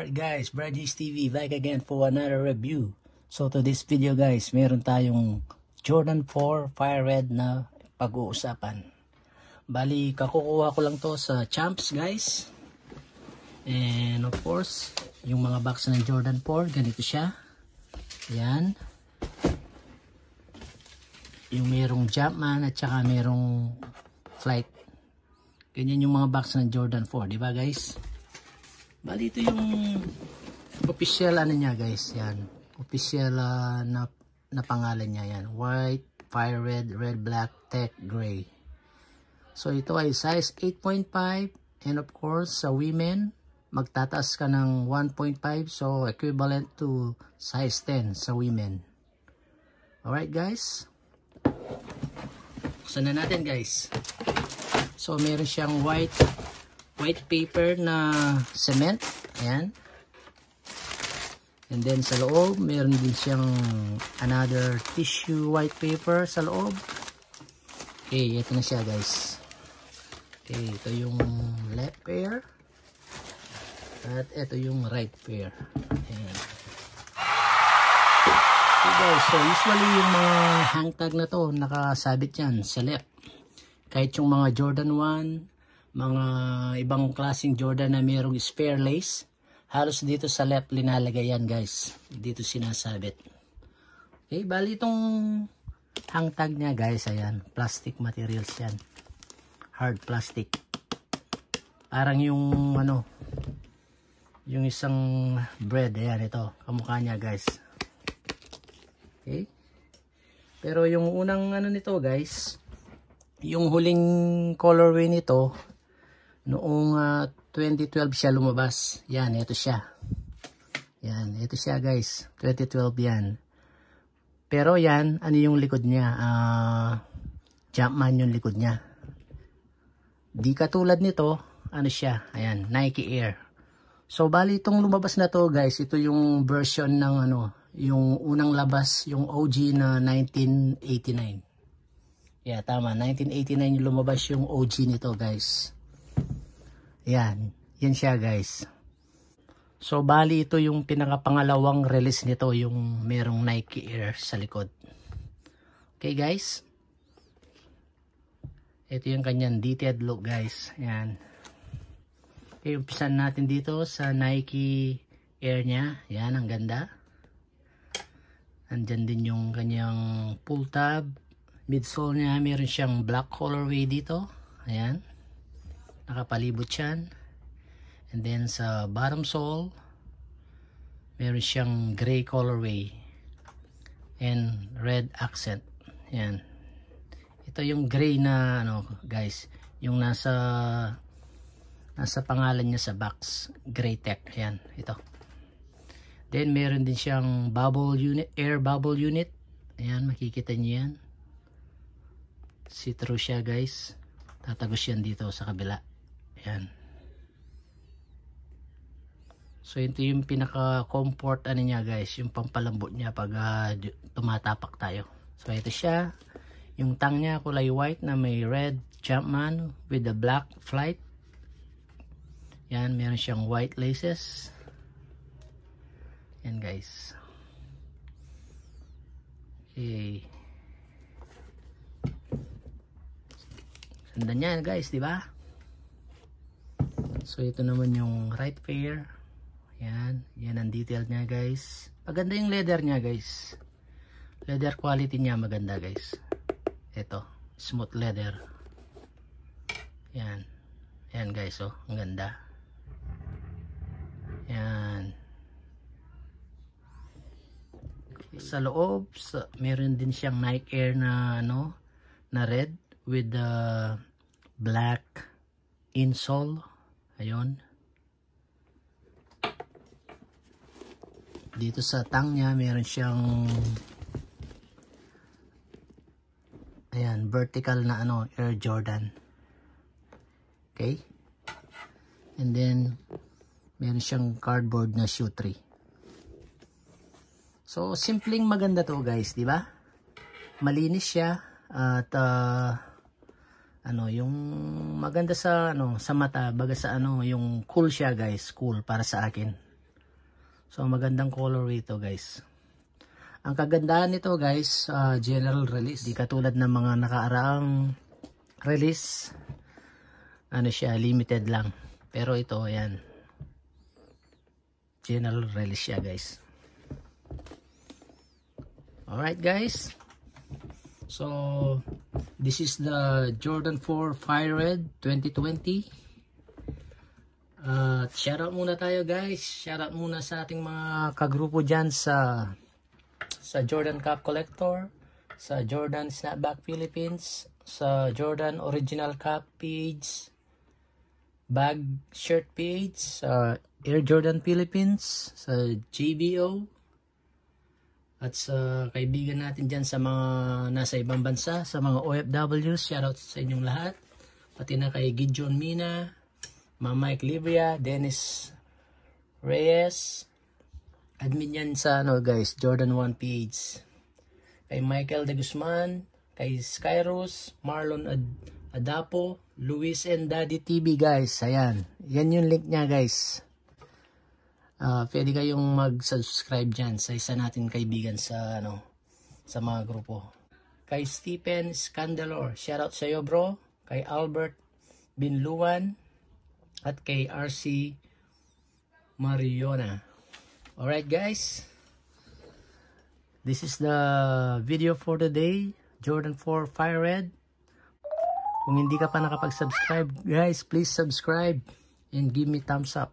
Alright guys, Bradley's TV back again for another review. So to this video guys, meron tayong Jordan 4 Fire Red na pag-uusapan. Bali, kakukuha ko lang to sa Champs guys. And of course, yung mga box ng Jordan 4, ganito siya. Yan. Yung merong Jumpman at saka merong Flight. Ganyan yung mga box ng Jordan 4, di ba guys? Bali, ito yung official ano niya guys. Yan. Official uh, na, na pangalan niya. Yan. White, fire red, red, black, tech, gray. So, ito ay size 8.5. And of course, sa women, magtataas ka ng 1.5. So, equivalent to size 10 sa women. All right guys. Buksan na natin guys. So, meron siyang white white paper na cement. Ayan. And then sa loob, meron din siyang another tissue white paper sa loob. Okay, ito na siya guys. Okay, ito yung left pair. At ito yung right pair. Ayan. Okay guys, so usually yung mga hang tag na to, nakasabit yan sa left. Kahit yung mga Jordan 1, mga ibang klaseng Jordan na mayroong spare lace. Halos dito sa left linalagay yan guys. Dito sinasabit. Okay, bali itong hangtag niya guys, ayan. Plastic materials yan. Hard plastic. Parang yung ano, yung isang bread. Ayan ito, kamukha niya guys. Okay. Pero yung unang ano nito guys, yung huling colorway nito Noong uh, ah, 2012 siya lumabas. Yan, ito siya. Yan, ito siya guys. 2012 yan. Pero yan, ano yung likod niya? Uh, Jumpman yung likod niya. Di katulad nito, ano siya? Ayan, Nike Air. So, bali itong lumabas na to guys, ito yung version ng ano, yung unang labas, yung OG na 1989. Yeah, tama. 1989 yung lumabas yung OG nito guys. Yan. Yan siya guys. So bali ito yung pinakapangalawang release nito yung merong Nike Air sa likod. Okay guys. Ito yung kanyang detailed look guys. Yan. Okay, umpisan natin dito sa Nike Air niya. Yan, ang ganda. Andyan din yung kanyang pull tab. Midsole niya, meron siyang black colorway dito. Ayan nakapalibot yan and then sa bottom sole meron siyang gray colorway and red accent yan ito yung gray na ano guys yung nasa nasa pangalan niya sa box gray tech yan ito then meron din siyang bubble unit air bubble unit ayan makikita niyo yan see through siya guys tatagos yan dito sa kabila Ayan. So ito yung pinaka comfort ano niya guys, yung pampalambot niya pag uh, tumatapak tayo. So ito siya. Yung tang niya kulay white na may red Jumpman with the black flight. Yan, meron siyang white laces. Yan guys. Okay. Ganda niyan guys, di ba? So ito naman yung right pair. Yan. Yan ang detail niya guys. Maganda yung leather niya guys. Leather quality niya maganda guys. Ito. Smooth leather. Yan. Yan guys oh. Ang ganda. Yan. Sa loob, sa, meron din siyang Nike Air na ano, na red with the black insole ayun dito sa tang niya meron siyang ayan vertical na ano Air Jordan okay and then meron siyang cardboard na shoe tree so simpleng maganda to guys di ba malinis siya at uh, ano yung maganda sa ano sa mata baga sa ano yung cool siya guys cool para sa akin so magandang color ito guys ang kagandahan nito guys uh, general release di katulad ng mga nakaraang release ano siya limited lang pero ito ayan general release siya guys alright guys so This is the Jordan 4 Fire Red 2020. At uh, shoutout muna tayo guys. Shoutout muna sa ating mga kagrupo dyan sa sa Jordan Cup Collector, sa Jordan Snapback Philippines, sa Jordan Original Cup page, bag shirt page, sa Air Jordan Philippines, sa GBO, at sa kaibigan natin dyan sa mga nasa ibang bansa, sa mga OFWs, shoutout sa inyong lahat. Pati na kay Gideon Mina, Mama Equilibria, Dennis Reyes, admin yan sa ano guys, Jordan 1 PH. Kay Michael De Guzman, kay Skyros, Marlon Ad Adapo, Luis and Daddy TV guys. Ayan, yan yung link niya guys uh, pwede kayong mag-subscribe diyan sa isa natin kaibigan sa ano sa mga grupo kay Stephen Scandalor shoutout sa iyo bro kay Albert Binluan at kay RC Mariona alright guys this is the video for today Jordan 4 Fire Red kung hindi ka pa nakapag-subscribe guys please subscribe and give me thumbs up